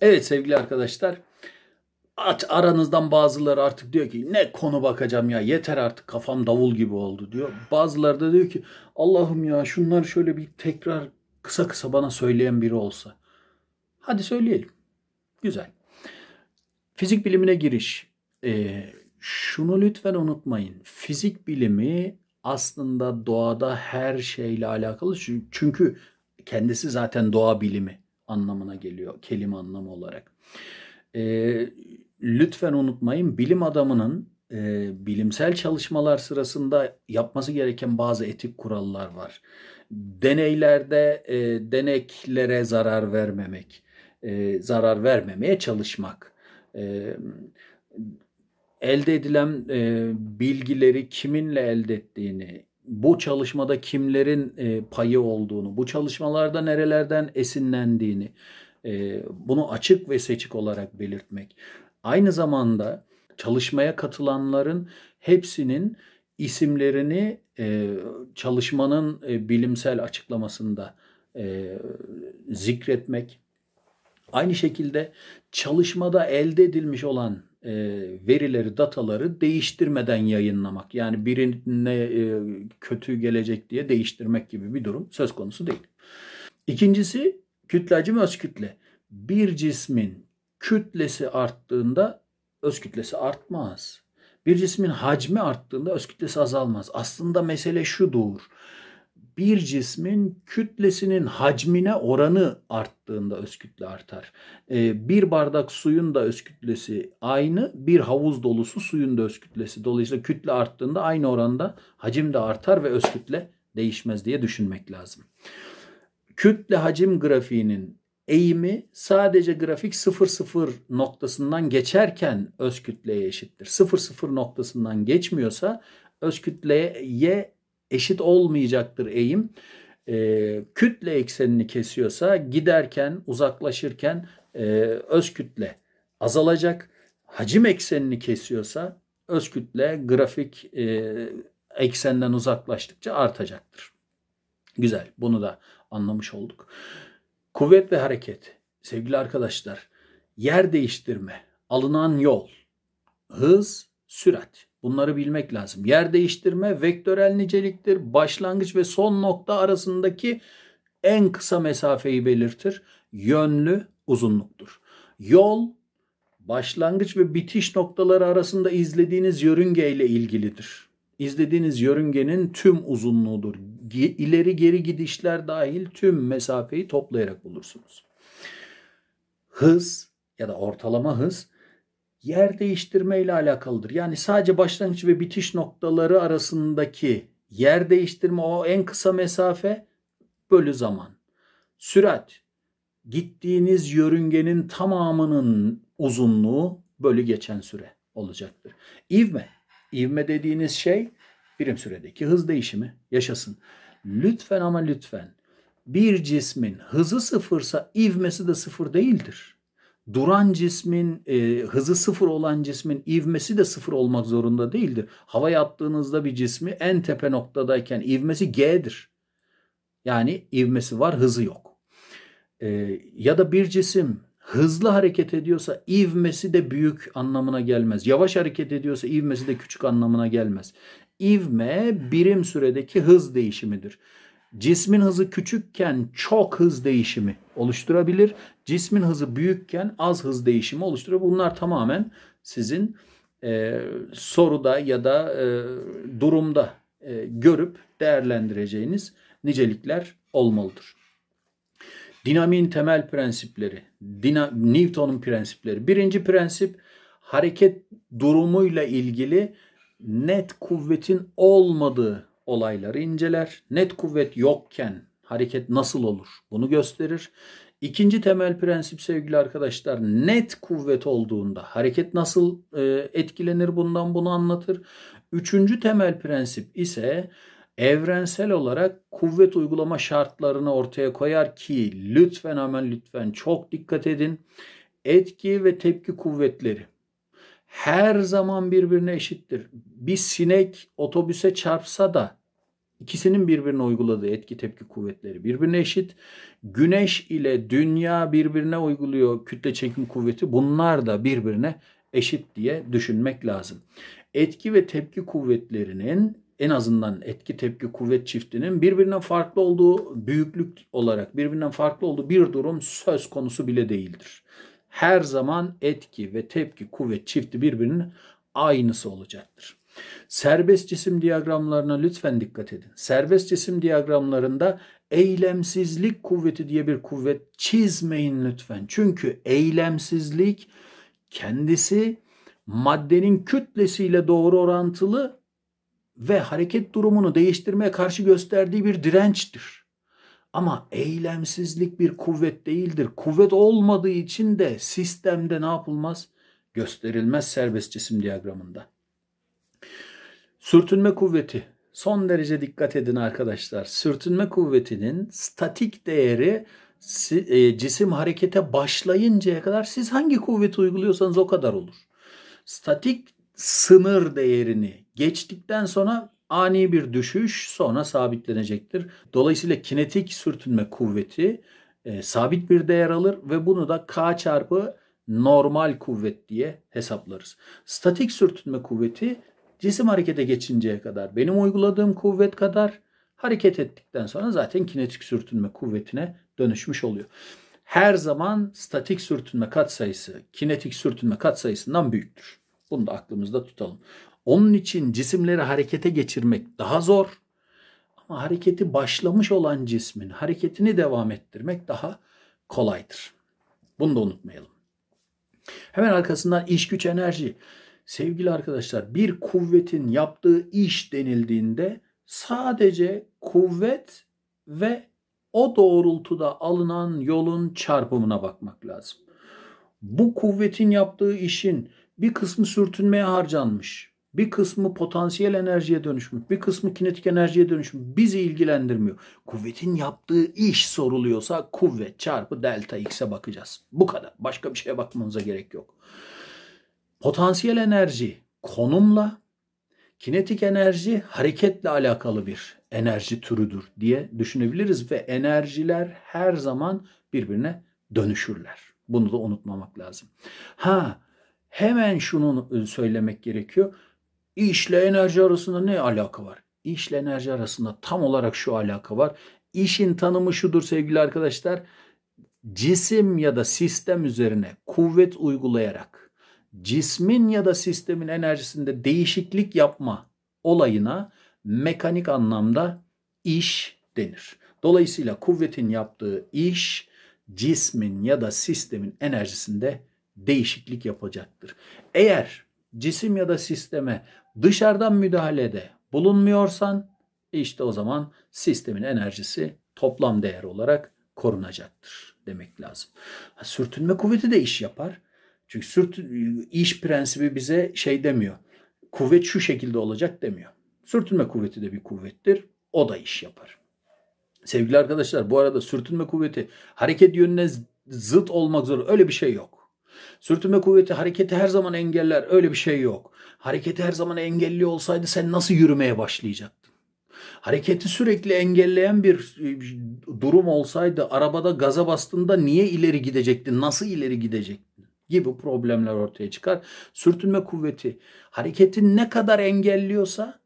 Evet sevgili arkadaşlar. Aç aranızdan bazıları artık diyor ki ne konu bakacağım ya yeter artık kafam davul gibi oldu diyor. Bazıları da diyor ki Allah'ım ya şunları şöyle bir tekrar kısa kısa bana söyleyen biri olsa. Hadi söyleyelim. Güzel. Fizik bilimine giriş. Ee, şunu lütfen unutmayın. Fizik bilimi aslında doğada her şeyle alakalı. Çünkü kendisi zaten doğa bilimi anlamına geliyor kelime anlamı olarak. E, lütfen unutmayın bilim adamının e, bilimsel çalışmalar sırasında yapması gereken bazı etik kurallar var. Deneylerde e, deneklere zarar vermemek, e, zarar vermemeye çalışmak. E, elde edilen e, bilgileri kiminle elde ettiğini, bu çalışmada kimlerin e, payı olduğunu, bu çalışmalarda nerelerden esinlendiğini, e, bunu açık ve seçik olarak belirtmek. Aynı zamanda çalışmaya katılanların hepsinin isimlerini e, çalışmanın e, bilimsel açıklamasında e, zikretmek. Aynı şekilde çalışmada elde edilmiş olan e, verileri, dataları değiştirmeden yayınlamak. Yani birine e, kötü gelecek diye değiştirmek gibi bir durum söz konusu değil. İkincisi kütle hacim öz kütle. Bir cismin kütlesi arttığında öz kütlesi artmaz. Bir cismin hacmi arttığında öz kütlesi azalmaz. Aslında mesele şu doğur bir cismin kütlesinin hacmine oranı arttığında öz kütle artar. E, bir bardak suyun da öz kütlesi aynı, bir havuz dolusu suyun da öz kütlesi. Dolayısıyla kütle arttığında aynı oranda hacim de artar ve öz kütle değişmez diye düşünmek lazım. Kütle hacim grafiğinin eğimi sadece grafik 0,0 noktasından geçerken öz kütleye eşittir. 0,0 noktasından geçmiyorsa öz kütleye eşit olmayacaktır eğim. E, kütle eksenini kesiyorsa giderken, uzaklaşırken e, öz kütle azalacak. Hacim eksenini kesiyorsa öz kütle grafik e, eksenden uzaklaştıkça artacaktır. Güzel. Bunu da anlamış olduk. Kuvvet ve hareket. Sevgili arkadaşlar, yer değiştirme, alınan yol, hız, sürat. Bunları bilmek lazım. Yer değiştirme vektörel niceliktir. Başlangıç ve son nokta arasındaki en kısa mesafeyi belirtir. Yönlü uzunluktur. Yol başlangıç ve bitiş noktaları arasında izlediğiniz yörünge ile ilgilidir. İzlediğiniz yörüngenin tüm uzunluğudur. İleri geri gidişler dahil tüm mesafeyi toplayarak bulursunuz. Hız ya da ortalama hız yer değiştirme ile alakalıdır. Yani sadece başlangıç ve bitiş noktaları arasındaki yer değiştirme o en kısa mesafe bölü zaman. Sürat gittiğiniz yörüngenin tamamının uzunluğu bölü geçen süre olacaktır. İvme, ivme dediğiniz şey birim süredeki hız değişimi yaşasın. Lütfen ama lütfen bir cismin hızı sıfırsa ivmesi de sıfır değildir duran cismin e, hızı sıfır olan cismin ivmesi de sıfır olmak zorunda değildir. Havaya attığınızda bir cismi en tepe noktadayken ivmesi g'dir. Yani ivmesi var hızı yok. E, ya da bir cisim hızlı hareket ediyorsa ivmesi de büyük anlamına gelmez. Yavaş hareket ediyorsa ivmesi de küçük anlamına gelmez. İvme birim süredeki hız değişimidir cismin hızı küçükken çok hız değişimi oluşturabilir. Cismin hızı büyükken az hız değişimi oluşturur. Bunlar tamamen sizin e, soruda ya da e, durumda e, görüp değerlendireceğiniz nicelikler olmalıdır. Dinamiğin temel prensipleri, dina, Newton'un prensipleri. Birinci prensip hareket durumuyla ilgili net kuvvetin olmadığı olayları inceler. Net kuvvet yokken hareket nasıl olur? Bunu gösterir. İkinci temel prensip sevgili arkadaşlar net kuvvet olduğunda hareket nasıl e, etkilenir bundan bunu anlatır. Üçüncü temel prensip ise evrensel olarak kuvvet uygulama şartlarını ortaya koyar ki lütfen hemen lütfen çok dikkat edin. Etki ve tepki kuvvetleri her zaman birbirine eşittir. Bir sinek otobüse çarpsa da ikisinin birbirine uyguladığı etki tepki kuvvetleri birbirine eşit. Güneş ile dünya birbirine uyguluyor kütle çekim kuvveti. Bunlar da birbirine eşit diye düşünmek lazım. Etki ve tepki kuvvetlerinin en azından etki tepki kuvvet çiftinin birbirinden farklı olduğu büyüklük olarak birbirinden farklı olduğu bir durum söz konusu bile değildir her zaman etki ve tepki kuvvet çifti birbirinin aynısı olacaktır. Serbest cisim diyagramlarına lütfen dikkat edin. Serbest cisim diyagramlarında eylemsizlik kuvveti diye bir kuvvet çizmeyin lütfen. Çünkü eylemsizlik kendisi maddenin kütlesiyle doğru orantılı ve hareket durumunu değiştirmeye karşı gösterdiği bir dirençtir. Ama eylemsizlik bir kuvvet değildir. Kuvvet olmadığı için de sistemde ne yapılmaz? Gösterilmez serbest cisim diyagramında. Sürtünme kuvveti. Son derece dikkat edin arkadaşlar. Sürtünme kuvvetinin statik değeri e, cisim harekete başlayıncaya kadar siz hangi kuvveti uyguluyorsanız o kadar olur. Statik sınır değerini geçtikten sonra ani bir düşüş sonra sabitlenecektir. Dolayısıyla kinetik sürtünme kuvveti e, sabit bir değer alır ve bunu da K çarpı normal kuvvet diye hesaplarız. Statik sürtünme kuvveti cisim harekete geçinceye kadar benim uyguladığım kuvvet kadar hareket ettikten sonra zaten kinetik sürtünme kuvvetine dönüşmüş oluyor. Her zaman statik sürtünme katsayısı kinetik sürtünme katsayısından büyüktür. Bunu da aklımızda tutalım. Onun için cisimleri harekete geçirmek daha zor. Ama hareketi başlamış olan cismin hareketini devam ettirmek daha kolaydır. Bunu da unutmayalım. Hemen arkasından iş güç enerji. Sevgili arkadaşlar bir kuvvetin yaptığı iş denildiğinde sadece kuvvet ve o doğrultuda alınan yolun çarpımına bakmak lazım. Bu kuvvetin yaptığı işin bir kısmı sürtünmeye harcanmış. Bir kısmı potansiyel enerjiye dönüşmüş, bir kısmı kinetik enerjiye dönüşmüş. Bizi ilgilendirmiyor. Kuvvetin yaptığı iş soruluyorsa kuvvet çarpı delta x'e bakacağız. Bu kadar. Başka bir şeye bakmanıza gerek yok. Potansiyel enerji konumla, kinetik enerji hareketle alakalı bir enerji türüdür diye düşünebiliriz ve enerjiler her zaman birbirine dönüşürler. Bunu da unutmamak lazım. Ha, hemen şunu söylemek gerekiyor. İşle enerji arasında ne alaka var? İşle enerji arasında tam olarak şu alaka var. İşin tanımı şudur sevgili arkadaşlar. Cisim ya da sistem üzerine kuvvet uygulayarak cismin ya da sistemin enerjisinde değişiklik yapma olayına mekanik anlamda iş denir. Dolayısıyla kuvvetin yaptığı iş cismin ya da sistemin enerjisinde değişiklik yapacaktır. Eğer cisim ya da sisteme dışarıdan müdahalede bulunmuyorsan işte o zaman sistemin enerjisi toplam değer olarak korunacaktır demek lazım. Ha, sürtünme kuvveti de iş yapar. Çünkü sürt iş prensibi bize şey demiyor. Kuvvet şu şekilde olacak demiyor. Sürtünme kuvveti de bir kuvvettir. O da iş yapar. Sevgili arkadaşlar bu arada sürtünme kuvveti hareket yönüne zıt olmak zor. öyle bir şey yok. Sürtünme kuvveti hareketi her zaman engeller. Öyle bir şey yok. Hareketi her zaman engelli olsaydı sen nasıl yürümeye başlayacaktın? Hareketi sürekli engelleyen e, bir durum olsaydı arabada gaza bastığında niye ileri gidecektin? Nasıl ileri gidecektin? gibi problemler ortaya çıkar. Sürtünme kuvveti hareketin ne kadar engelliyorsa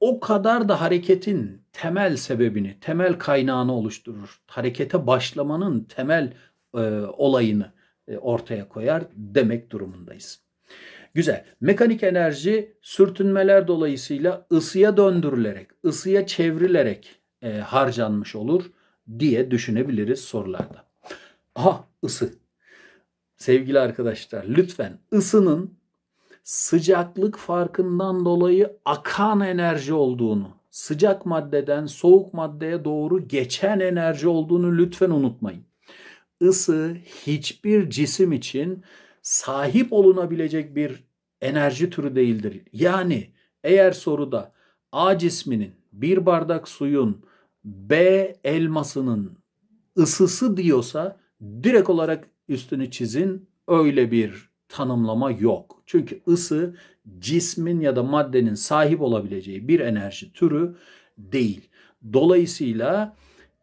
o kadar da hareketin temel sebebini, temel kaynağını oluşturur. Harekete başlamanın temel e, olayını. E, ortaya koyar demek durumundayız. Güzel. Mekanik enerji sürtünmeler dolayısıyla ısıya döndürülerek, ısıya çevrilerek e, harcanmış olur diye düşünebiliriz sorularda. Aha ısı. Sevgili arkadaşlar lütfen ısının sıcaklık farkından dolayı akan enerji olduğunu, sıcak maddeden soğuk maddeye doğru geçen enerji olduğunu lütfen unutmayın ısı hiçbir cisim için sahip olunabilecek bir enerji türü değildir. Yani eğer soruda A cisminin bir bardak suyun B elmasının ısısı diyorsa direkt olarak üstünü çizin öyle bir tanımlama yok. Çünkü ısı cismin ya da maddenin sahip olabileceği bir enerji türü değil. Dolayısıyla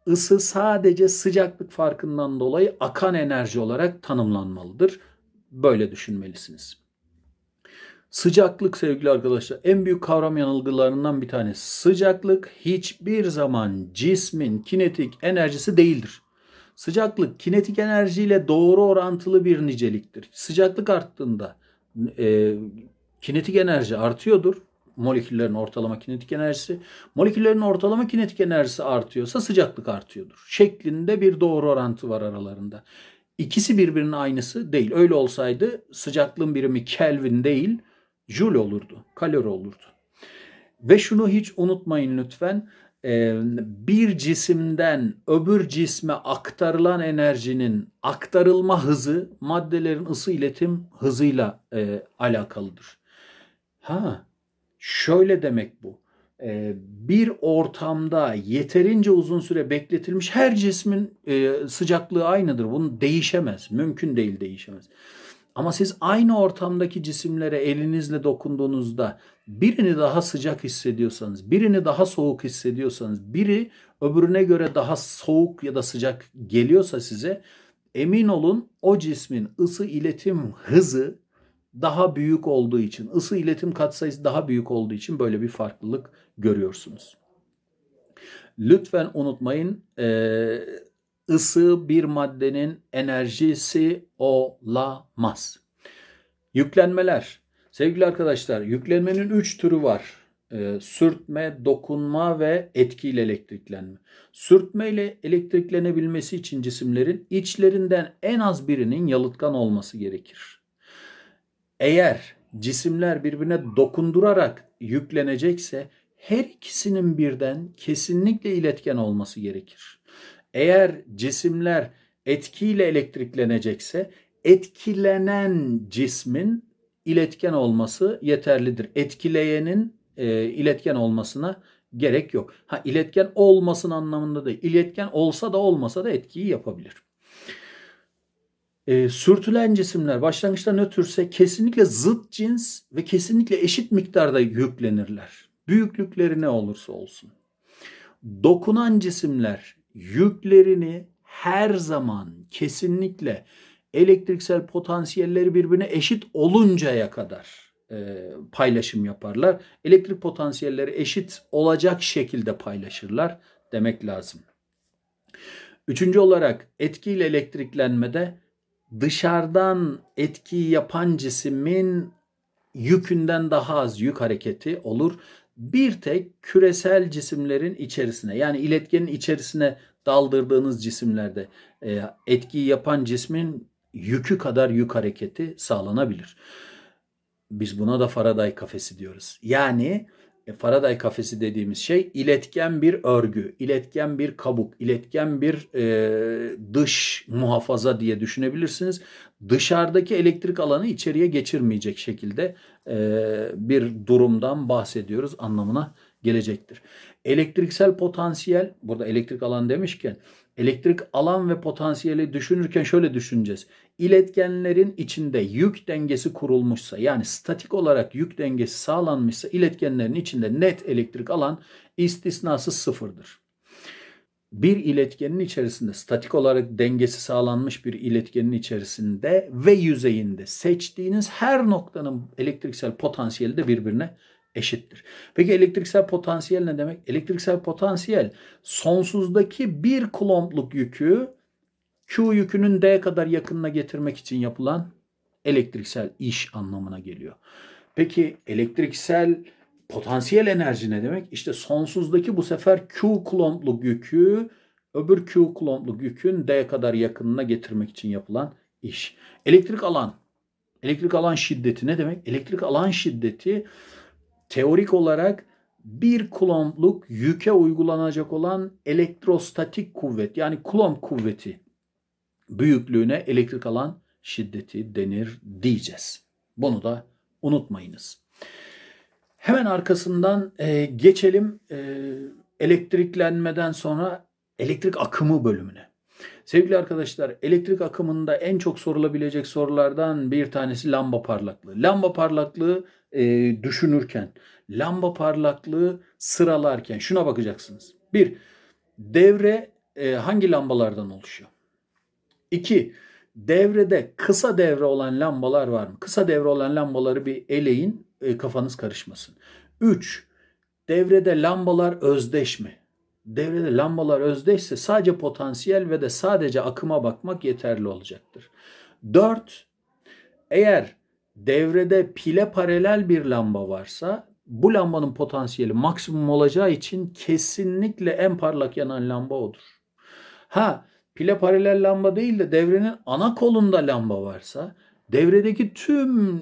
ısı sadece sıcaklık farkından dolayı akan enerji olarak tanımlanmalıdır. Böyle düşünmelisiniz. Sıcaklık sevgili arkadaşlar en büyük kavram yanılgılarından bir tanesi. Sıcaklık hiçbir zaman cismin kinetik enerjisi değildir. Sıcaklık kinetik enerjiyle doğru orantılı bir niceliktir. Sıcaklık arttığında e, kinetik enerji artıyordur moleküllerin ortalama kinetik enerjisi. Moleküllerin ortalama kinetik enerjisi artıyorsa sıcaklık artıyordur. Şeklinde bir doğru orantı var aralarında. İkisi birbirinin aynısı değil. Öyle olsaydı sıcaklığın birimi Kelvin değil, Joule olurdu, kalori olurdu. Ve şunu hiç unutmayın lütfen. E, bir cisimden öbür cisme aktarılan enerjinin aktarılma hızı maddelerin ısı iletim hızıyla e, alakalıdır. Ha, Şöyle demek bu. Ee, bir ortamda yeterince uzun süre bekletilmiş her cismin e, sıcaklığı aynıdır. Bunu değişemez. Mümkün değil değişemez. Ama siz aynı ortamdaki cisimlere elinizle dokunduğunuzda birini daha sıcak hissediyorsanız, birini daha soğuk hissediyorsanız, biri öbürüne göre daha soğuk ya da sıcak geliyorsa size emin olun o cismin ısı iletim hızı daha büyük olduğu için, ısı iletim katsayısı daha büyük olduğu için böyle bir farklılık görüyorsunuz. Lütfen unutmayın e, ısı bir maddenin enerjisi olamaz. Yüklenmeler. Sevgili arkadaşlar yüklenmenin 3 türü var. E, sürtme, dokunma ve etkiyle elektriklenme. Sürtme ile elektriklenebilmesi için cisimlerin içlerinden en az birinin yalıtkan olması gerekir. Eğer cisimler birbirine dokundurarak yüklenecekse her ikisinin birden kesinlikle iletken olması gerekir. Eğer cisimler etkiyle elektriklenecekse etkilenen cismin iletken olması yeterlidir. Etkileyenin e, iletken olmasına gerek yok. Ha iletken olmasın anlamında değil. İletken olsa da olmasa da etkiyi yapabilir e, sürtülen cisimler başlangıçta nötrse kesinlikle zıt cins ve kesinlikle eşit miktarda yüklenirler. Büyüklükleri ne olursa olsun. Dokunan cisimler yüklerini her zaman kesinlikle elektriksel potansiyelleri birbirine eşit oluncaya kadar e, paylaşım yaparlar. Elektrik potansiyelleri eşit olacak şekilde paylaşırlar demek lazım. Üçüncü olarak etkiyle elektriklenmede dışarıdan etki yapan cisimin yükünden daha az yük hareketi olur. Bir tek küresel cisimlerin içerisine yani iletkenin içerisine daldırdığınız cisimlerde e, etki yapan cismin yükü kadar yük hareketi sağlanabilir. Biz buna da Faraday kafesi diyoruz. Yani e, Faraday kafesi dediğimiz şey iletken bir örgü, iletken bir kabuk, iletken bir e, dış muhafaza diye düşünebilirsiniz. Dışarıdaki elektrik alanı içeriye geçirmeyecek şekilde e, bir durumdan bahsediyoruz anlamına gelecektir. Elektriksel potansiyel, burada elektrik alan demişken elektrik alan ve potansiyeli düşünürken şöyle düşüneceğiz iletkenlerin içinde yük dengesi kurulmuşsa yani statik olarak yük dengesi sağlanmışsa iletkenlerin içinde net elektrik alan istisnası sıfırdır. Bir iletkenin içerisinde statik olarak dengesi sağlanmış bir iletkenin içerisinde ve yüzeyinde seçtiğiniz her noktanın elektriksel potansiyeli de birbirine eşittir. Peki elektriksel potansiyel ne demek? Elektriksel potansiyel sonsuzdaki bir kulombluk yükü Q yükünün D kadar yakınına getirmek için yapılan elektriksel iş anlamına geliyor. Peki elektriksel potansiyel enerji ne demek? İşte sonsuzdaki bu sefer Q kulomlu yükü öbür Q kulomlu yükün D kadar yakınına getirmek için yapılan iş. Elektrik alan. Elektrik alan şiddeti ne demek? Elektrik alan şiddeti teorik olarak bir kulomluk yüke uygulanacak olan elektrostatik kuvvet yani kulom kuvveti büyüklüğüne elektrik alan şiddeti denir diyeceğiz. Bunu da unutmayınız. Hemen arkasından e, geçelim e, elektriklenmeden sonra elektrik akımı bölümüne. Sevgili arkadaşlar elektrik akımında en çok sorulabilecek sorulardan bir tanesi lamba parlaklığı. Lamba parlaklığı e, düşünürken, lamba parlaklığı sıralarken şuna bakacaksınız. Bir, devre e, hangi lambalardan oluşuyor? İki Devrede kısa devre olan lambalar var mı? Kısa devre olan lambaları bir eleyin e, kafanız karışmasın. Üç Devrede lambalar özdeş mi? Devrede lambalar özdeşse sadece potansiyel ve de sadece akıma bakmak yeterli olacaktır. Dört Eğer devrede pile paralel bir lamba varsa bu lambanın potansiyeli maksimum olacağı için kesinlikle en parlak yanan lamba odur. Ha pile paralel lamba değil de devrenin ana kolunda lamba varsa devredeki tüm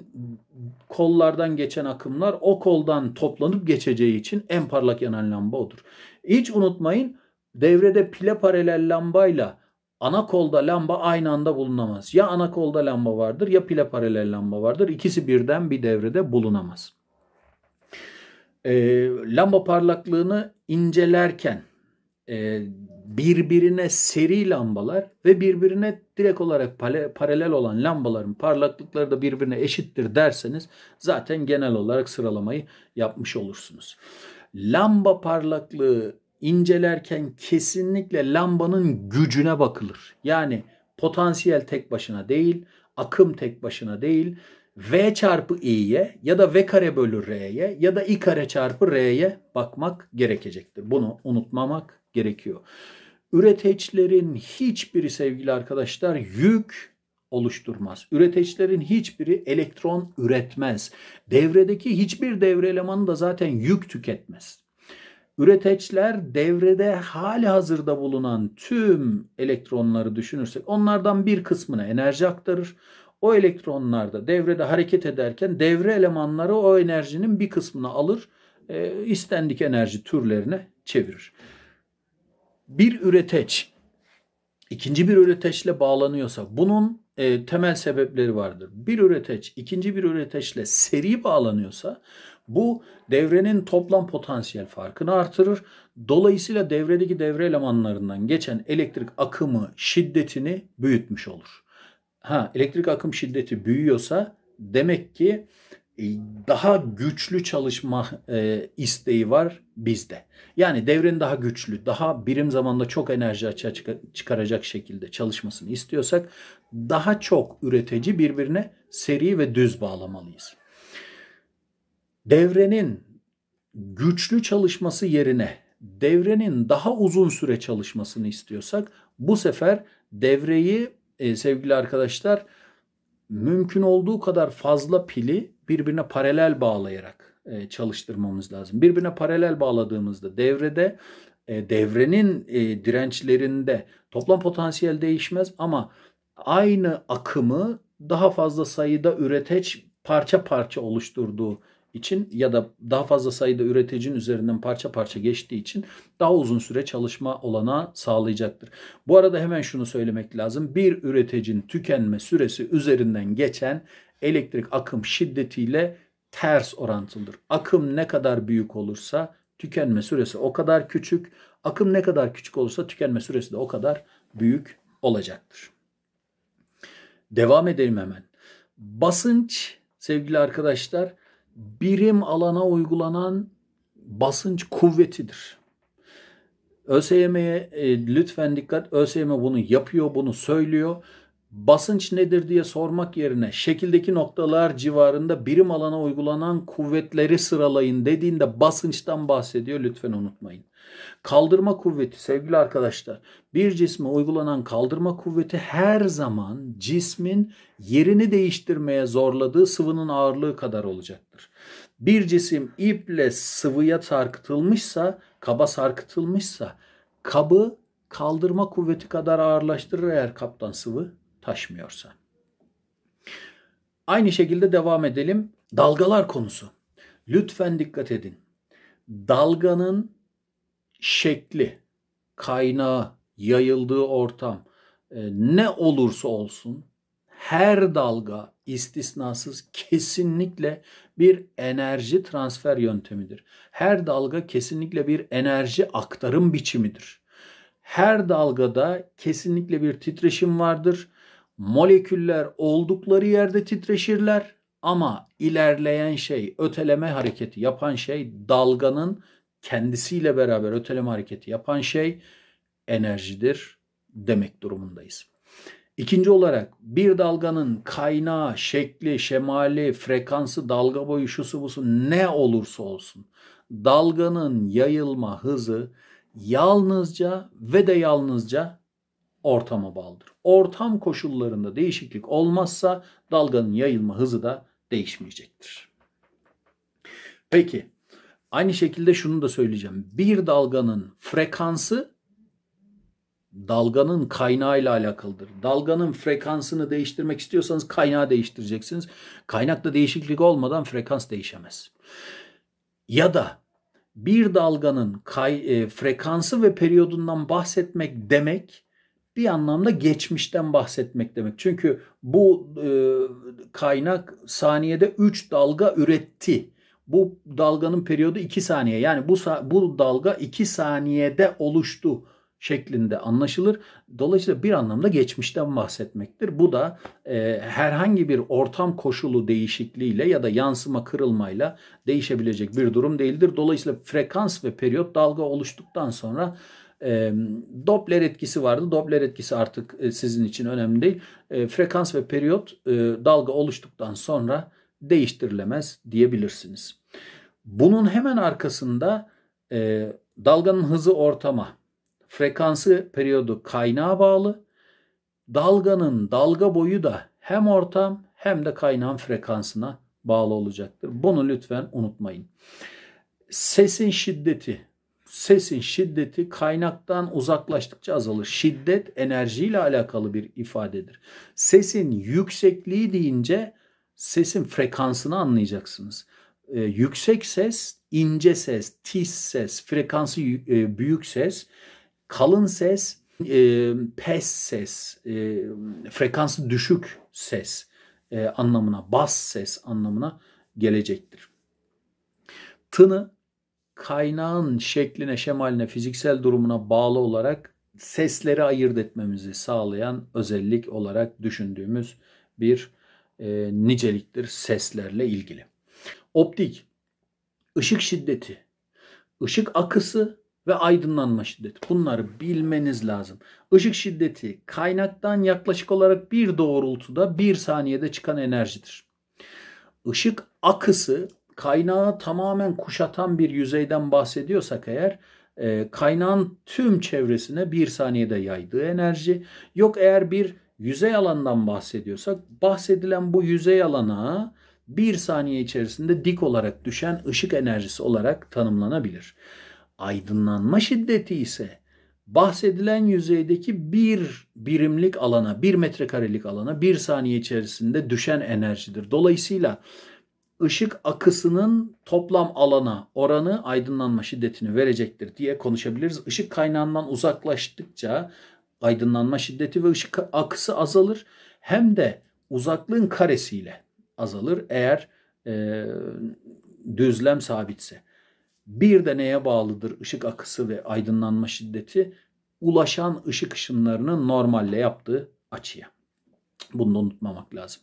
kollardan geçen akımlar o koldan toplanıp geçeceği için en parlak yanan lamba odur. Hiç unutmayın devrede pile paralel lambayla ana kolda lamba aynı anda bulunamaz. Ya ana kolda lamba vardır ya pile paralel lamba vardır. İkisi birden bir devrede bulunamaz. E, lamba parlaklığını incelerken e, birbirine seri lambalar ve birbirine direkt olarak paralel olan lambaların parlaklıkları da birbirine eşittir derseniz zaten genel olarak sıralamayı yapmış olursunuz. Lamba parlaklığı incelerken kesinlikle lambanın gücüne bakılır. Yani potansiyel tek başına değil, akım tek başına değil. V çarpı i'ye ya da V kare bölü R'ye ya da i kare çarpı R'ye bakmak gerekecektir. Bunu unutmamak gerekiyor. Üreticilerin hiçbiri sevgili arkadaşlar yük oluşturmaz. Üreticilerin hiçbiri elektron üretmez. Devredeki hiçbir devre elemanı da zaten yük tüketmez. Üreteçler devrede hali hazırda bulunan tüm elektronları düşünürsek onlardan bir kısmına enerji aktarır. O elektronlar da devrede hareket ederken devre elemanları o enerjinin bir kısmını alır, e, istendik enerji türlerine çevirir bir üreteç ikinci bir üreteçle bağlanıyorsa bunun e, temel sebepleri vardır. Bir üreteç ikinci bir üreteçle seri bağlanıyorsa bu devrenin toplam potansiyel farkını artırır. Dolayısıyla devredeki devre elemanlarından geçen elektrik akımı şiddetini büyütmüş olur. Ha elektrik akım şiddeti büyüyorsa demek ki e, daha güçlü çalışma e, isteği var bizde. Yani devrin daha güçlü, daha birim zamanda çok enerji açığa çıkaracak şekilde çalışmasını istiyorsak daha çok üretici birbirine seri ve düz bağlamalıyız. Devrenin güçlü çalışması yerine devrenin daha uzun süre çalışmasını istiyorsak bu sefer devreyi e, sevgili arkadaşlar mümkün olduğu kadar fazla pili birbirine paralel bağlayarak e, çalıştırmamız lazım. Birbirine paralel bağladığımızda devrede e, devrenin e, dirençlerinde toplam potansiyel değişmez ama aynı akımı daha fazla sayıda üreteç parça parça oluşturduğu için ya da daha fazla sayıda üreticinin üzerinden parça parça geçtiği için daha uzun süre çalışma olana sağlayacaktır. Bu arada hemen şunu söylemek lazım. Bir üreticinin tükenme süresi üzerinden geçen elektrik akım şiddetiyle ters orantılıdır. Akım ne kadar büyük olursa tükenme süresi o kadar küçük. Akım ne kadar küçük olursa tükenme süresi de o kadar büyük olacaktır. Devam edelim hemen. Basınç sevgili arkadaşlar birim alana uygulanan basınç kuvvetidir. ÖSYM'ye e, lütfen dikkat. ÖSYM bunu yapıyor, bunu söylüyor basınç nedir diye sormak yerine şekildeki noktalar civarında birim alana uygulanan kuvvetleri sıralayın dediğinde basınçtan bahsediyor lütfen unutmayın. Kaldırma kuvveti sevgili arkadaşlar bir cisme uygulanan kaldırma kuvveti her zaman cismin yerini değiştirmeye zorladığı sıvının ağırlığı kadar olacaktır. Bir cisim iple sıvıya sarkıtılmışsa kaba sarkıtılmışsa kabı kaldırma kuvveti kadar ağırlaştırır eğer kaptan sıvı taşmıyorsa. Aynı şekilde devam edelim. Dalgalar konusu. Lütfen dikkat edin. Dalganın şekli, kaynağı, yayıldığı ortam e, ne olursa olsun her dalga istisnasız kesinlikle bir enerji transfer yöntemidir. Her dalga kesinlikle bir enerji aktarım biçimidir. Her dalgada kesinlikle bir titreşim vardır. Moleküller oldukları yerde titreşirler ama ilerleyen şey, öteleme hareketi yapan şey dalganın kendisiyle beraber öteleme hareketi yapan şey enerjidir demek durumundayız. İkinci olarak bir dalganın kaynağı, şekli, şemali, frekansı, dalga boyu, şusu busu ne olursa olsun dalganın yayılma hızı yalnızca ve de yalnızca ortama bağlıdır. Ortam koşullarında değişiklik olmazsa dalganın yayılma hızı da değişmeyecektir. Peki aynı şekilde şunu da söyleyeceğim. Bir dalganın frekansı dalganın kaynağıyla alakalıdır. Dalganın frekansını değiştirmek istiyorsanız kaynağı değiştireceksiniz. Kaynakta değişiklik olmadan frekans değişemez. Ya da bir dalganın kay, e, frekansı ve periyodundan bahsetmek demek bir anlamda geçmişten bahsetmek demek. Çünkü bu e, kaynak saniyede 3 dalga üretti. Bu dalganın periyodu 2 saniye. Yani bu bu dalga 2 saniyede oluştu şeklinde anlaşılır. Dolayısıyla bir anlamda geçmişten bahsetmektir. Bu da e, herhangi bir ortam koşulu değişikliğiyle ya da yansıma kırılmayla değişebilecek bir durum değildir. Dolayısıyla frekans ve periyot dalga oluştuktan sonra e, Doppler etkisi vardı. Doppler etkisi artık e, sizin için önemli değil. E, frekans ve periyot e, dalga oluştuktan sonra değiştirilemez diyebilirsiniz. Bunun hemen arkasında e, dalganın hızı ortama frekansı periyodu kaynağa bağlı. Dalganın dalga boyu da hem ortam hem de kaynağın frekansına bağlı olacaktır. Bunu lütfen unutmayın. Sesin şiddeti sesin şiddeti kaynaktan uzaklaştıkça azalır. Şiddet enerjiyle alakalı bir ifadedir. Sesin yüksekliği deyince sesin frekansını anlayacaksınız. Ee, yüksek ses, ince ses, tiz ses, frekansı e, büyük ses kalın ses, e, pes ses, e, frekansı düşük ses e, anlamına, bas ses anlamına gelecektir. Tını kaynağın şekline, şemaline, fiziksel durumuna bağlı olarak sesleri ayırt etmemizi sağlayan özellik olarak düşündüğümüz bir e, niceliktir seslerle ilgili. Optik, ışık şiddeti, ışık akısı ve aydınlanma şiddeti. Bunları bilmeniz lazım. Işık şiddeti kaynaktan yaklaşık olarak bir doğrultuda bir saniyede çıkan enerjidir. Işık akısı kaynağı tamamen kuşatan bir yüzeyden bahsediyorsak eğer e, kaynağın tüm çevresine bir saniyede yaydığı enerji. Yok eğer bir yüzey alandan bahsediyorsak bahsedilen bu yüzey alana bir saniye içerisinde dik olarak düşen ışık enerjisi olarak tanımlanabilir. Aydınlanma şiddeti ise bahsedilen yüzeydeki bir birimlik alana, bir metrekarelik alana bir saniye içerisinde düşen enerjidir. Dolayısıyla ışık akısının toplam alana oranı aydınlanma şiddetini verecektir diye konuşabiliriz. Işık kaynağından uzaklaştıkça aydınlanma şiddeti ve ışık akısı azalır. Hem de uzaklığın karesiyle azalır eğer e, düzlem sabitse. Bir de neye bağlıdır ışık akısı ve aydınlanma şiddeti? Ulaşan ışık ışınlarının normalle yaptığı açıya. Bunu da unutmamak lazım.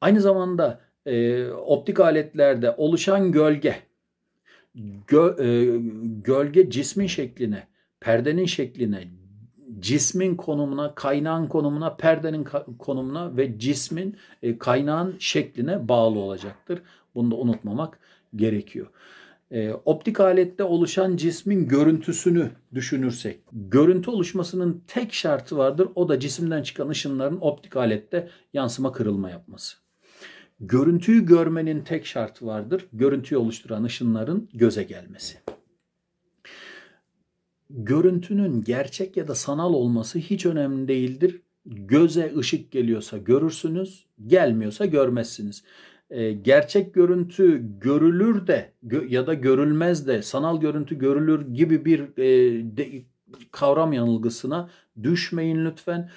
Aynı zamanda e, optik aletlerde oluşan gölge, gö, e, gölge cismin şekline, perdenin şekline, cismin konumuna, kaynağın konumuna, perdenin konumuna ve cismin e, kaynağın şekline bağlı olacaktır. Bunu da unutmamak gerekiyor. Ee, optik alette oluşan cismin görüntüsünü düşünürsek, görüntü oluşmasının tek şartı vardır. O da cisimden çıkan ışınların optik alette yansıma kırılma yapması. Görüntüyü görmenin tek şartı vardır. Görüntüyü oluşturan ışınların göze gelmesi. Görüntünün gerçek ya da sanal olması hiç önemli değildir. Göze ışık geliyorsa görürsünüz, gelmiyorsa görmezsiniz. Ee, gerçek görüntü görülür de ya da görülmez de sanal görüntü görülür gibi bir e, kavram yanılgısına düşmeyin lütfen.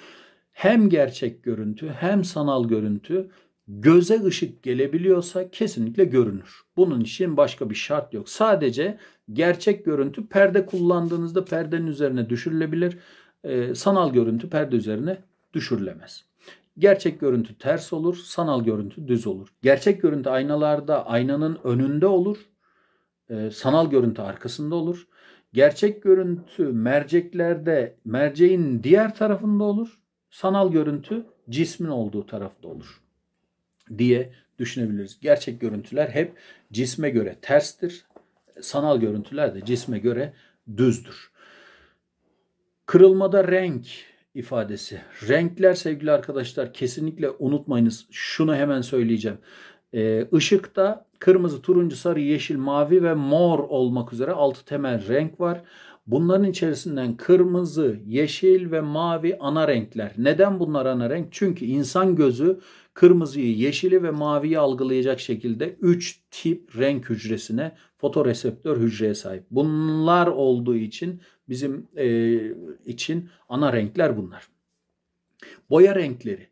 Hem gerçek görüntü hem sanal görüntü göze ışık gelebiliyorsa kesinlikle görünür. Bunun için başka bir şart yok. Sadece gerçek görüntü perde kullandığınızda perdenin üzerine düşürülebilir. E, sanal görüntü perde üzerine düşürülemez. Gerçek görüntü ters olur, sanal görüntü düz olur. Gerçek görüntü aynalarda aynanın önünde olur, e, sanal görüntü arkasında olur. Gerçek görüntü merceklerde merceğin diğer tarafında olur, sanal görüntü cismin olduğu tarafta olur diye düşünebiliriz. Gerçek görüntüler hep cisme göre terstir. Sanal görüntüler de cisme göre düzdür. Kırılmada renk ifadesi. Renkler sevgili arkadaşlar kesinlikle unutmayınız. Şunu hemen söyleyeceğim. E, ışıkta kırmızı, turuncu, sarı, yeşil, mavi ve mor olmak üzere 6 temel renk var. Bunların içerisinden kırmızı, yeşil ve mavi ana renkler. Neden bunlar ana renk? Çünkü insan gözü kırmızıyı, yeşili ve maviyi algılayacak şekilde 3 tip renk hücresine fotoreseptör hücreye sahip. Bunlar olduğu için bizim e, için ana renkler bunlar. Boya renkleri.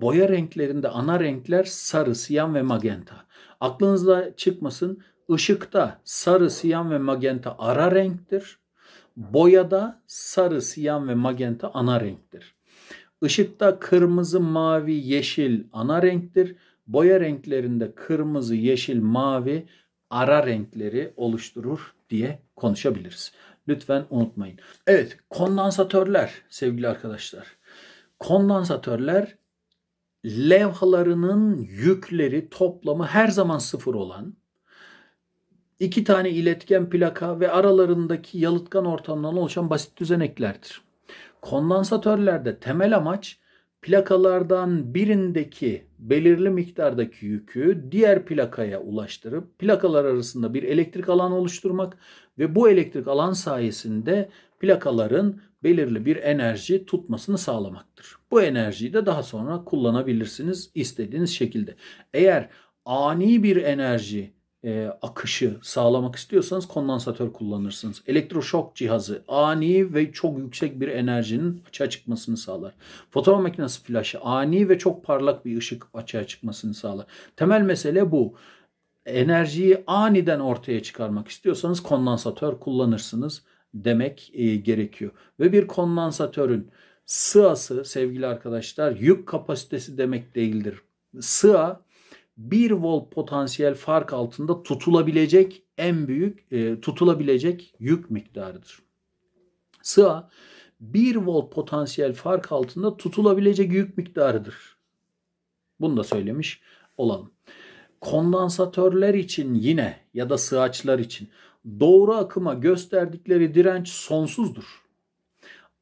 Boya renklerinde ana renkler sarı, siyah ve magenta. Aklınızda çıkmasın. Işıkta sarı, siyah ve magenta ara renktir. Boyada sarı, siyah ve magenta ana renktir. Işıkta kırmızı, mavi, yeşil ana renktir. Boya renklerinde kırmızı, yeşil, mavi ara renkleri oluşturur diye konuşabiliriz. Lütfen unutmayın. Evet, kondansatörler sevgili arkadaşlar. Kondansatörler levhalarının yükleri toplamı her zaman sıfır olan iki tane iletken plaka ve aralarındaki yalıtkan ortamdan oluşan basit düzeneklerdir. Kondansatörlerde temel amaç plakalardan birindeki belirli miktardaki yükü diğer plakaya ulaştırıp plakalar arasında bir elektrik alan oluşturmak ve bu elektrik alan sayesinde plakaların belirli bir enerji tutmasını sağlamaktır. Bu enerjiyi de daha sonra kullanabilirsiniz istediğiniz şekilde. Eğer ani bir enerji e, akışı sağlamak istiyorsanız kondansatör kullanırsınız. Elektroşok cihazı ani ve çok yüksek bir enerjinin açığa çıkmasını sağlar. Foton makinesi flaşı ani ve çok parlak bir ışık açığa çıkmasını sağlar. Temel mesele bu. Enerjiyi aniden ortaya çıkarmak istiyorsanız kondansatör kullanırsınız demek e, gerekiyor. Ve bir kondansatörün sığası sevgili arkadaşlar yük kapasitesi demek değildir. Sığa 1 volt potansiyel fark altında tutulabilecek en büyük e, tutulabilecek yük miktarıdır. Sıa 1 volt potansiyel fark altında tutulabilecek yük miktarıdır. Bunu da söylemiş olalım. Kondansatörler için yine ya da sığaçlar için doğru akıma gösterdikleri direnç sonsuzdur.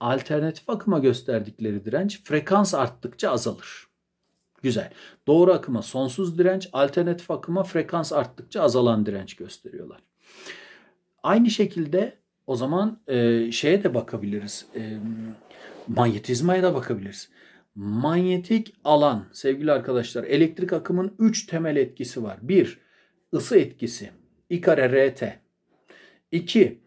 Alternatif akıma gösterdikleri direnç frekans arttıkça azalır. Güzel. Doğru akıma sonsuz direnç, alternatif akıma frekans arttıkça azalan direnç gösteriyorlar. Aynı şekilde o zaman e, şeye de bakabiliriz. E, manyetizmaya da bakabiliriz. Manyetik alan sevgili arkadaşlar elektrik akımın 3 temel etkisi var. 1. ısı etkisi. I kare RT. 2.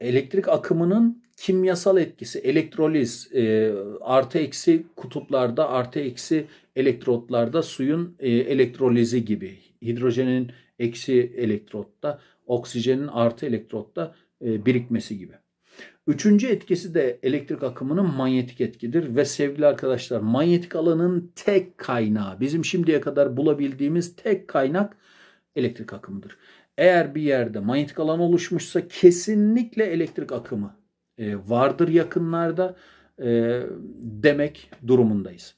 Elektrik akımının kimyasal etkisi, elektroliz, e, artı eksi kutuplarda, artı eksi elektrotlarda suyun e, elektrolizi gibi. Hidrojenin eksi elektrotta, oksijenin artı elektrotta e, birikmesi gibi. Üçüncü etkisi de elektrik akımının manyetik etkidir ve sevgili arkadaşlar manyetik alanın tek kaynağı bizim şimdiye kadar bulabildiğimiz tek kaynak elektrik akımıdır. Eğer bir yerde manyetik alan oluşmuşsa kesinlikle elektrik akımı e, vardır yakınlarda e, demek durumundayız.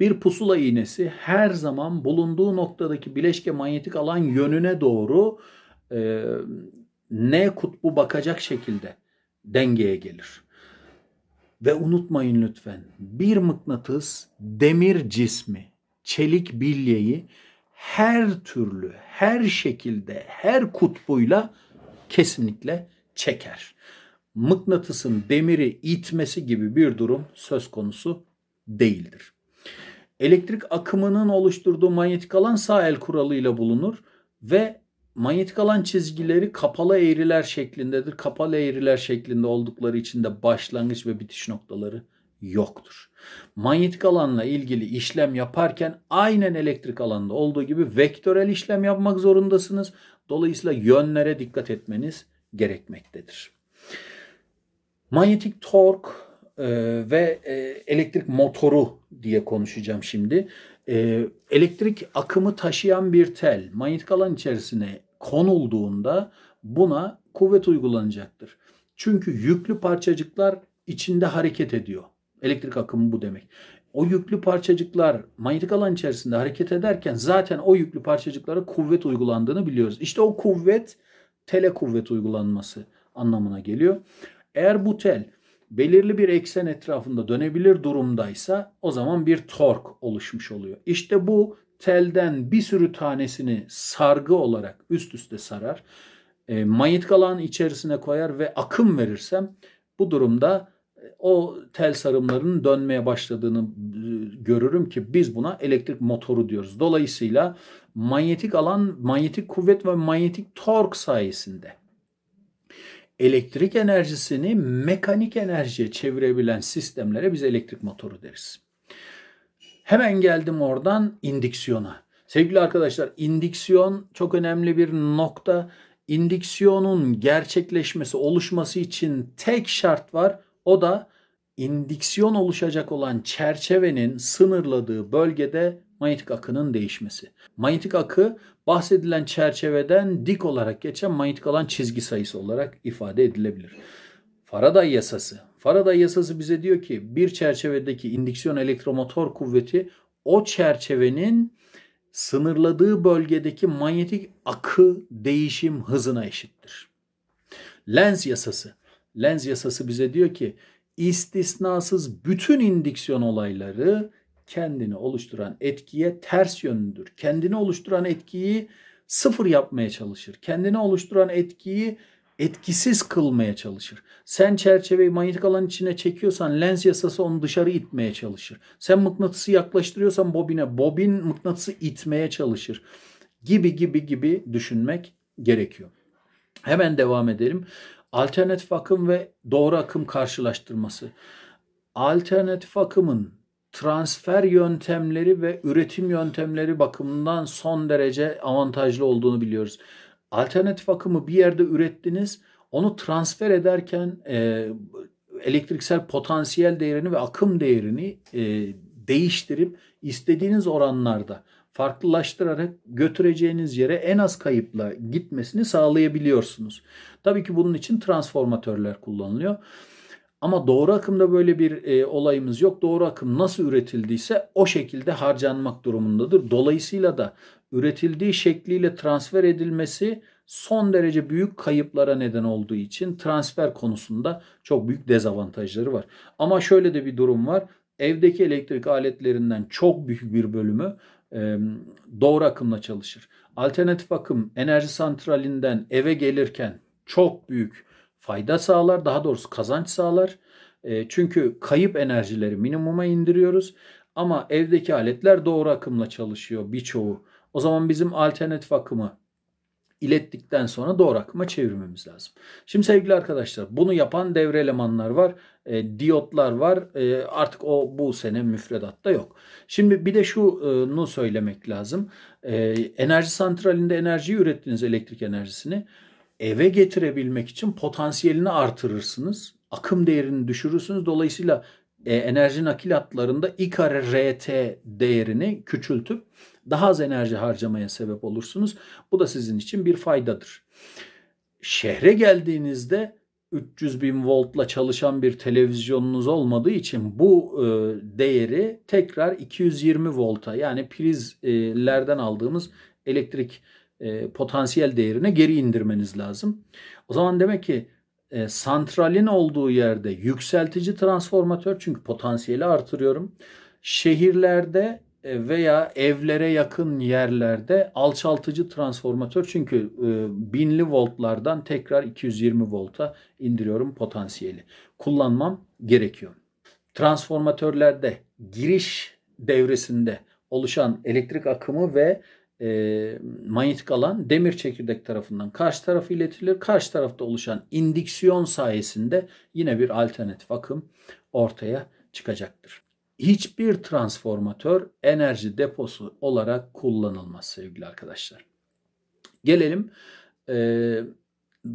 Bir pusula iğnesi her zaman bulunduğu noktadaki bileşke manyetik alan yönüne doğru e, ne kutbu bakacak şekilde dengeye gelir. Ve unutmayın lütfen bir mıknatıs demir cismi, çelik bilyeyi her türlü, her şekilde, her kutbuyla kesinlikle çeker mıknatısın demiri itmesi gibi bir durum söz konusu değildir. Elektrik akımının oluşturduğu manyetik alan sağ el kuralıyla bulunur ve manyetik alan çizgileri kapalı eğriler şeklindedir. Kapalı eğriler şeklinde oldukları için de başlangıç ve bitiş noktaları yoktur. Manyetik alanla ilgili işlem yaparken aynen elektrik alanda olduğu gibi vektörel işlem yapmak zorundasınız. Dolayısıyla yönlere dikkat etmeniz gerekmektedir. Manyetik tork e, ve e, elektrik motoru diye konuşacağım şimdi. E, elektrik akımı taşıyan bir tel manyetik alan içerisine konulduğunda buna kuvvet uygulanacaktır. Çünkü yüklü parçacıklar içinde hareket ediyor. Elektrik akımı bu demek. O yüklü parçacıklar manyetik alan içerisinde hareket ederken zaten o yüklü parçacıklara kuvvet uygulandığını biliyoruz. İşte o kuvvet tele kuvvet uygulanması anlamına geliyor. Eğer bu tel belirli bir eksen etrafında dönebilir durumdaysa o zaman bir tork oluşmuş oluyor. İşte bu telden bir sürü tanesini sargı olarak üst üste sarar. E, manyetik alan içerisine koyar ve akım verirsem bu durumda e, o tel sarımlarının dönmeye başladığını e, görürüm ki biz buna elektrik motoru diyoruz. Dolayısıyla manyetik alan, manyetik kuvvet ve manyetik tork sayesinde elektrik enerjisini mekanik enerjiye çevirebilen sistemlere biz elektrik motoru deriz. Hemen geldim oradan indiksiyona. Sevgili arkadaşlar indiksiyon çok önemli bir nokta. İndiksiyonun gerçekleşmesi, oluşması için tek şart var. O da indiksiyon oluşacak olan çerçevenin sınırladığı bölgede manyetik akının değişmesi. Manyetik akı bahsedilen çerçeveden dik olarak geçen manyetik alan çizgi sayısı olarak ifade edilebilir. Faraday yasası. Faraday yasası bize diyor ki bir çerçevedeki indüksiyon elektromotor kuvveti o çerçevenin sınırladığı bölgedeki manyetik akı değişim hızına eşittir. Lenz yasası. Lenz yasası bize diyor ki istisnasız bütün indüksiyon olayları kendini oluşturan etkiye ters yönlüdür. Kendini oluşturan etkiyi sıfır yapmaya çalışır. Kendini oluşturan etkiyi etkisiz kılmaya çalışır. Sen çerçeveyi manyetik alan içine çekiyorsan lens yasası onu dışarı itmeye çalışır. Sen mıknatısı yaklaştırıyorsan bobine, bobin mıknatısı itmeye çalışır. Gibi gibi gibi düşünmek gerekiyor. Hemen devam edelim. Alternatif akım ve doğru akım karşılaştırması. Alternatif akımın transfer yöntemleri ve üretim yöntemleri bakımından son derece avantajlı olduğunu biliyoruz. Alternatif akımı bir yerde ürettiniz, onu transfer ederken e, elektriksel potansiyel değerini ve akım değerini e, değiştirip istediğiniz oranlarda farklılaştırarak götüreceğiniz yere en az kayıpla gitmesini sağlayabiliyorsunuz. Tabii ki bunun için transformatörler kullanılıyor. Ama doğru akımda böyle bir e, olayımız yok. Doğru akım nasıl üretildiyse o şekilde harcanmak durumundadır. Dolayısıyla da üretildiği şekliyle transfer edilmesi son derece büyük kayıplara neden olduğu için transfer konusunda çok büyük dezavantajları var. Ama şöyle de bir durum var. Evdeki elektrik aletlerinden çok büyük bir bölümü e, doğru akımla çalışır. Alternatif akım enerji santralinden eve gelirken çok büyük fayda sağlar, daha doğrusu kazanç sağlar. E, çünkü kayıp enerjileri minimuma indiriyoruz ama evdeki aletler doğru akımla çalışıyor birçoğu. O zaman bizim alternatif akımı ilettikten sonra doğru akıma çevirmemiz lazım. Şimdi sevgili arkadaşlar bunu yapan devre elemanlar var. E, diyotlar var. E, artık o bu sene müfredatta yok. Şimdi bir de şunu e, söylemek lazım. E, enerji santralinde enerjiyi ürettiğiniz elektrik enerjisini eve getirebilmek için potansiyelini artırırsınız. Akım değerini düşürürsünüz. Dolayısıyla e, enerji nakil hatlarında İKARE RT değerini küçültüp daha az enerji harcamaya sebep olursunuz. Bu da sizin için bir faydadır. Şehre geldiğinizde 300 bin voltla çalışan bir televizyonunuz olmadığı için bu e, değeri tekrar 220 volta yani prizlerden aldığımız elektrik e, potansiyel değerine geri indirmeniz lazım. O zaman demek ki e, santralin olduğu yerde yükseltici transformatör çünkü potansiyeli artırıyorum. Şehirlerde e, veya evlere yakın yerlerde alçaltıcı transformatör çünkü e, binli voltlardan tekrar 220 volta indiriyorum potansiyeli. Kullanmam gerekiyor. Transformatörlerde giriş devresinde oluşan elektrik akımı ve e, manyetik alan demir çekirdek tarafından karşı tarafı iletilir. Karşı tarafta oluşan indiksiyon sayesinde yine bir alternatif akım ortaya çıkacaktır. Hiçbir transformatör enerji deposu olarak kullanılmaz sevgili arkadaşlar. Gelelim e,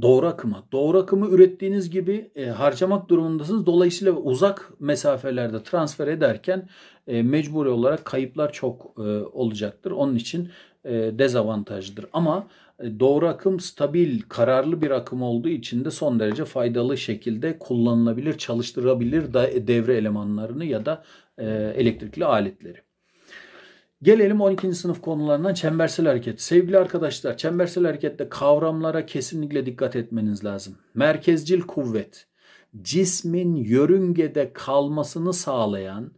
doğru akıma. Doğru akımı ürettiğiniz gibi e, harcamak durumundasınız. Dolayısıyla uzak mesafelerde transfer ederken e, mecburi olarak kayıplar çok e, olacaktır. Onun için e, dezavantajdır. Ama e, doğru akım stabil, kararlı bir akım olduğu için de son derece faydalı şekilde kullanılabilir, çalıştırabilir e, devre elemanlarını ya da elektrikli aletleri. Gelelim 12. sınıf konularından çembersel hareket. Sevgili arkadaşlar çembersel harekette kavramlara kesinlikle dikkat etmeniz lazım. Merkezcil kuvvet cismin yörüngede kalmasını sağlayan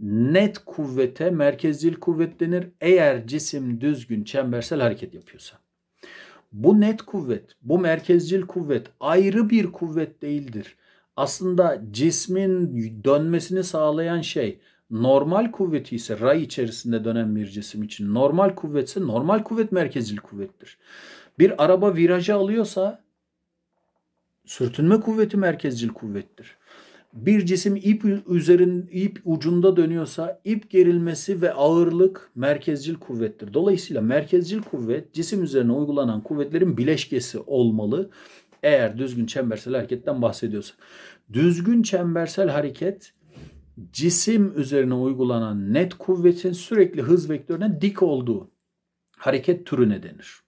net kuvvete merkezcil kuvvet denir eğer cisim düzgün çembersel hareket yapıyorsa. Bu net kuvvet, bu merkezcil kuvvet ayrı bir kuvvet değildir. Aslında cismin dönmesini sağlayan şey normal kuvveti ise ray içerisinde dönen bir cisim için normal kuvvetse normal kuvvet merkezcil kuvvettir. Bir araba virajı alıyorsa sürtünme kuvveti merkezcil kuvvettir bir cisim ip üzerin ip ucunda dönüyorsa ip gerilmesi ve ağırlık merkezcil kuvvettir. Dolayısıyla merkezcil kuvvet cisim üzerine uygulanan kuvvetlerin bileşkesi olmalı. Eğer düzgün çembersel hareketten bahsediyorsa. Düzgün çembersel hareket cisim üzerine uygulanan net kuvvetin sürekli hız vektörüne dik olduğu hareket türüne denir.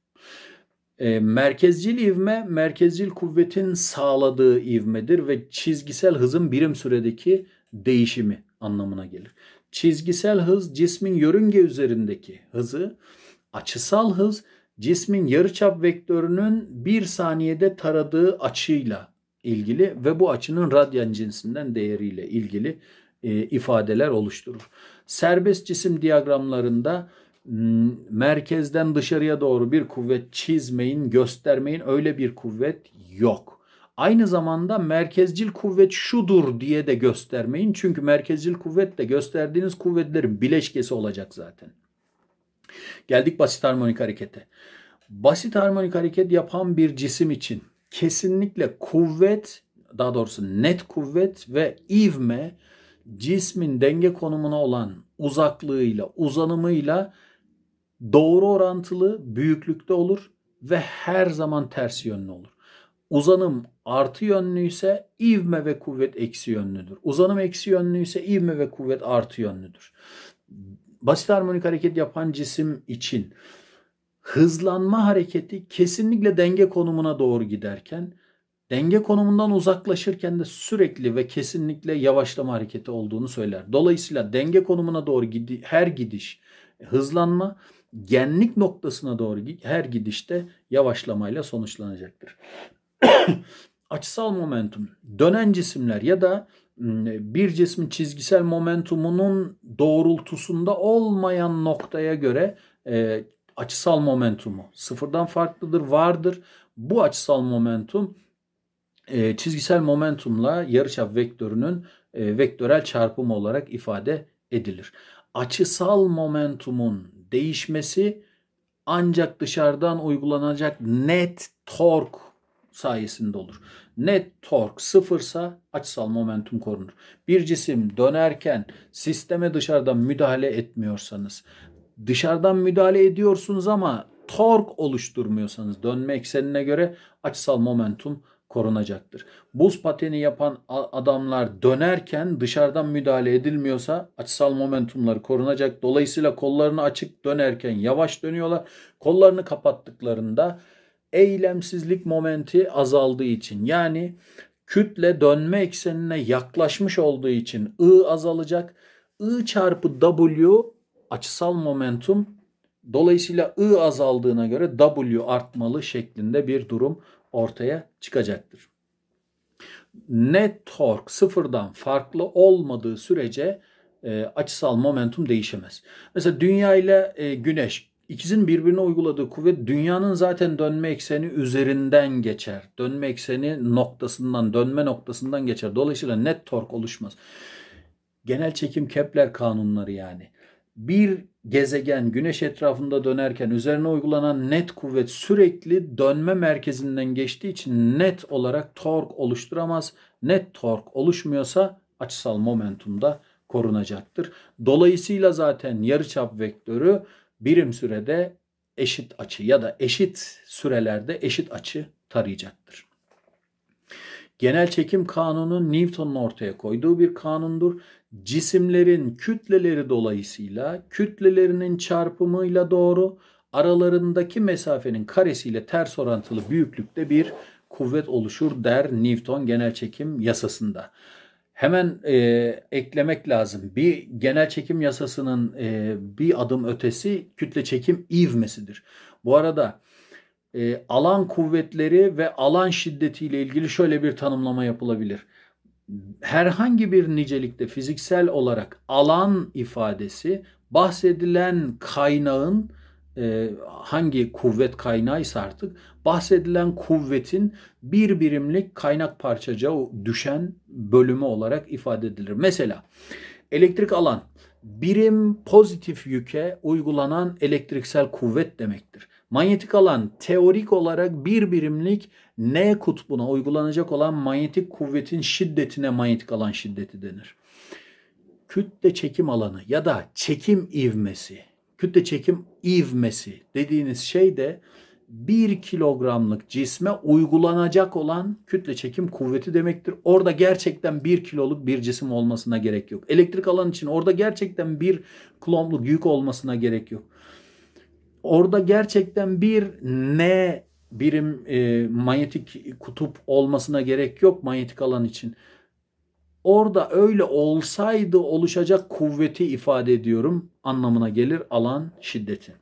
E, merkezcil ivme merkezcil kuvvetin sağladığı ivmedir ve çizgisel hızın birim süredeki değişimi anlamına gelir. Çizgisel hız cismin yörünge üzerindeki hızı, açısal hız cismin yarıçap vektörünün bir saniyede taradığı açıyla ilgili ve bu açının radyan cinsinden değeriyle ilgili e, ifadeler oluşturur. Serbest cisim diyagramlarında Hmm, merkezden dışarıya doğru bir kuvvet çizmeyin, göstermeyin öyle bir kuvvet yok. Aynı zamanda merkezcil kuvvet şudur diye de göstermeyin. Çünkü merkezcil kuvvet de gösterdiğiniz kuvvetlerin bileşkesi olacak zaten. Geldik basit harmonik harekete. Basit harmonik hareket yapan bir cisim için kesinlikle kuvvet, daha doğrusu net kuvvet ve ivme cismin denge konumuna olan uzaklığıyla, uzanımıyla doğru orantılı büyüklükte olur ve her zaman ters yönlü olur. Uzanım artı yönlü ise ivme ve kuvvet eksi yönlüdür. Uzanım eksi yönlü ise ivme ve kuvvet artı yönlüdür. Basit harmonik hareket yapan cisim için hızlanma hareketi kesinlikle denge konumuna doğru giderken denge konumundan uzaklaşırken de sürekli ve kesinlikle yavaşlama hareketi olduğunu söyler. Dolayısıyla denge konumuna doğru gidi her gidiş e, hızlanma genlik noktasına doğru her gidişte yavaşlamayla sonuçlanacaktır. Açısal momentum dönen cisimler ya da bir cismin çizgisel momentumunun doğrultusunda olmayan noktaya göre e, açısal momentumu sıfırdan farklıdır, vardır. Bu açısal momentum e, çizgisel momentumla yarıçap vektörünün e, vektörel çarpımı olarak ifade edilir. Açısal momentumun değişmesi ancak dışarıdan uygulanacak net tork sayesinde olur. Net tork sıfırsa açısal momentum korunur. Bir cisim dönerken sisteme dışarıdan müdahale etmiyorsanız, dışarıdan müdahale ediyorsunuz ama tork oluşturmuyorsanız dönme eksenine göre açısal momentum korunacaktır. Buz pateni yapan adamlar dönerken dışarıdan müdahale edilmiyorsa açısal momentumları korunacak. Dolayısıyla kollarını açık dönerken yavaş dönüyorlar. Kollarını kapattıklarında eylemsizlik momenti azaldığı için yani kütle dönme eksenine yaklaşmış olduğu için I azalacak. I çarpı W açısal momentum dolayısıyla I azaldığına göre W artmalı şeklinde bir durum ortaya çıkacaktır. Net tork sıfırdan farklı olmadığı sürece e, açısal momentum değişemez. Mesela dünya ile e, güneş ikisinin birbirine uyguladığı kuvvet dünyanın zaten dönme ekseni üzerinden geçer. Dönme ekseni noktasından, dönme noktasından geçer. Dolayısıyla net tork oluşmaz. Genel çekim Kepler kanunları yani bir gezegen güneş etrafında dönerken üzerine uygulanan net kuvvet sürekli dönme merkezinden geçtiği için net olarak tork oluşturamaz. Net tork oluşmuyorsa açısal momentumda korunacaktır. Dolayısıyla zaten yarıçap vektörü birim sürede eşit açı ya da eşit sürelerde eşit açı tarayacaktır. Genel çekim kanunu Newton'un ortaya koyduğu bir kanundur cisimlerin kütleleri dolayısıyla kütlelerinin çarpımıyla doğru aralarındaki mesafenin karesiyle ters orantılı büyüklükte bir kuvvet oluşur der Newton genel çekim yasasında. Hemen e, eklemek lazım. Bir genel çekim yasasının e, bir adım ötesi kütle çekim ivmesidir. Bu arada e, alan kuvvetleri ve alan şiddetiyle ilgili şöyle bir tanımlama yapılabilir herhangi bir nicelikte fiziksel olarak alan ifadesi bahsedilen kaynağın e, hangi kuvvet kaynağıysa artık bahsedilen kuvvetin bir birimlik kaynak parçaca düşen bölümü olarak ifade edilir. Mesela elektrik alan birim pozitif yüke uygulanan elektriksel kuvvet demektir. Manyetik alan teorik olarak bir birimlik N kutbuna uygulanacak olan manyetik kuvvetin şiddetine manyetik alan şiddeti denir. Kütle çekim alanı ya da çekim ivmesi, kütle çekim ivmesi dediğiniz şey de 1 kilogramlık cisme uygulanacak olan kütle çekim kuvveti demektir. Orada gerçekten 1 kiloluk bir cisim olmasına gerek yok. Elektrik alan için orada gerçekten 1 kulomluk yük olmasına gerek yok orada gerçekten bir ne birim e, manyetik kutup olmasına gerek yok manyetik alan için. Orada öyle olsaydı oluşacak kuvveti ifade ediyorum anlamına gelir alan şiddeti.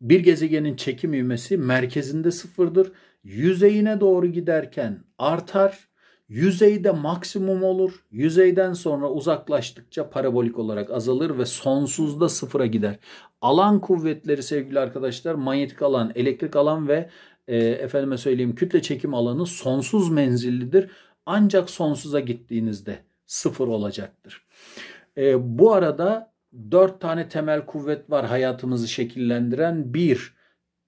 Bir gezegenin çekim ivmesi merkezinde sıfırdır. Yüzeyine doğru giderken artar. Yüzeyde maksimum olur. Yüzeyden sonra uzaklaştıkça parabolik olarak azalır ve sonsuzda sıfıra gider alan kuvvetleri sevgili arkadaşlar manyetik alan, elektrik alan ve e, efendime söyleyeyim kütle çekim alanı sonsuz menzillidir. Ancak sonsuza gittiğinizde sıfır olacaktır. E, bu arada dört tane temel kuvvet var hayatımızı şekillendiren. Bir,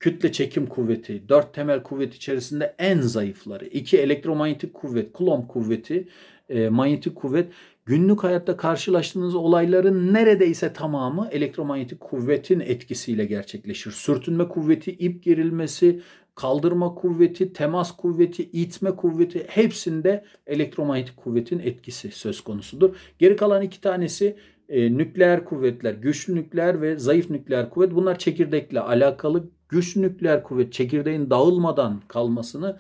kütle çekim kuvveti. Dört temel kuvvet içerisinde en zayıfları. İki, elektromanyetik kuvvet, Coulomb kuvveti, e, manyetik kuvvet günlük hayatta karşılaştığınız olayların neredeyse tamamı elektromanyetik kuvvetin etkisiyle gerçekleşir. Sürtünme kuvveti, ip gerilmesi, kaldırma kuvveti, temas kuvveti, itme kuvveti hepsinde elektromanyetik kuvvetin etkisi söz konusudur. Geri kalan iki tanesi e, nükleer kuvvetler, güçlü nükleer ve zayıf nükleer kuvvet. Bunlar çekirdekle alakalı. Güçlü nükleer kuvvet çekirdeğin dağılmadan kalmasını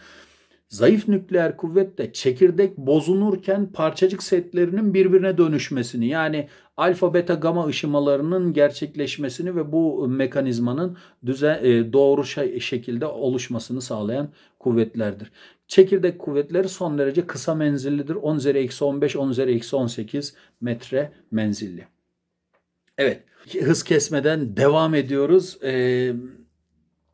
Zayıf nükleer kuvvet de çekirdek bozunurken parçacık setlerinin birbirine dönüşmesini yani alfa beta gama ışımalarının gerçekleşmesini ve bu mekanizmanın düzen, e, doğru şey, şekilde oluşmasını sağlayan kuvvetlerdir. Çekirdek kuvvetleri son derece kısa menzillidir. 10 üzeri eksi 15, 10 üzeri eksi 18 metre menzilli. Evet hız kesmeden devam ediyoruz. Ee,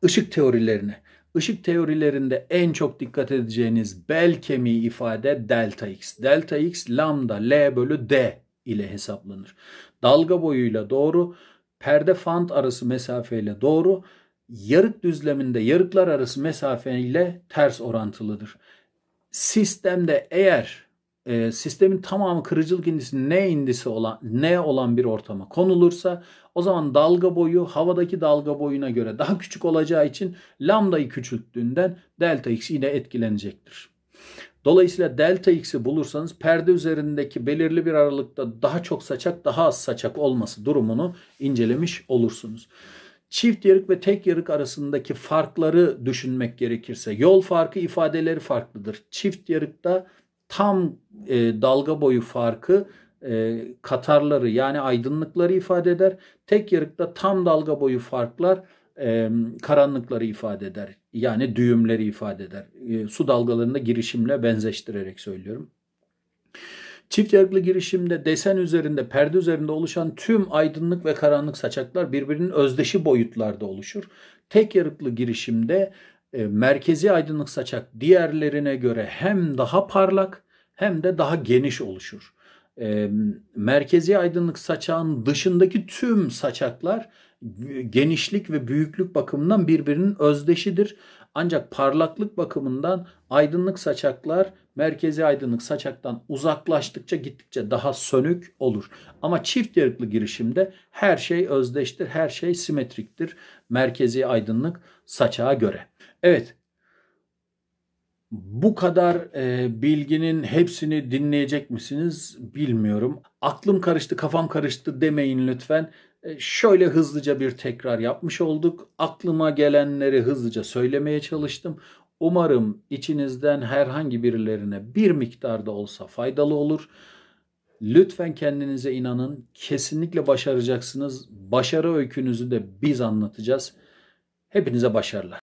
ışık teorilerine. Işık teorilerinde en çok dikkat edeceğiniz bel kemiği ifade delta x. Delta x lambda L bölü D ile hesaplanır. Dalga boyuyla doğru, perde fant arası mesafeyle doğru, yarık düzleminde yarıklar arası mesafeyle ters orantılıdır. Sistemde eğer e, sistemin tamamı kırıcılık indisi ne indisi olan ne olan bir ortama konulursa o zaman dalga boyu havadaki dalga boyuna göre daha küçük olacağı için lambdayı küçülttüğünden delta x yine etkilenecektir. Dolayısıyla delta x'i bulursanız perde üzerindeki belirli bir aralıkta daha çok saçak daha az saçak olması durumunu incelemiş olursunuz çift yarık ve tek yarık arasındaki farkları düşünmek gerekirse yol farkı ifadeleri farklıdır. Çift yarıkta tam e, dalga boyu farkı e, katarları yani aydınlıkları ifade eder. Tek yarıkta tam dalga boyu farklar e, karanlıkları ifade eder. Yani düğümleri ifade eder. E, su dalgalarında girişimle benzeştirerek söylüyorum. Çift yarıklı girişimde desen üzerinde, perde üzerinde oluşan tüm aydınlık ve karanlık saçaklar birbirinin özdeşi boyutlarda oluşur. Tek yarıklı girişimde e, merkezi aydınlık saçak diğerlerine göre hem daha parlak hem de daha geniş oluşur. E, merkezi aydınlık saçağın dışındaki tüm saçaklar genişlik ve büyüklük bakımından birbirinin özdeşidir. Ancak parlaklık bakımından aydınlık saçaklar merkezi aydınlık saçaktan uzaklaştıkça gittikçe daha sönük olur. Ama çift yarıklı girişimde her şey özdeştir, her şey simetriktir merkezi aydınlık saçağa göre. Evet. Bu kadar e, bilginin hepsini dinleyecek misiniz bilmiyorum. Aklım karıştı, kafam karıştı demeyin lütfen. E, şöyle hızlıca bir tekrar yapmış olduk. Aklıma gelenleri hızlıca söylemeye çalıştım. Umarım içinizden herhangi birilerine bir miktarda olsa faydalı olur. Lütfen kendinize inanın. Kesinlikle başaracaksınız. Başarı öykünüzü de biz anlatacağız. Hepinize başarılar.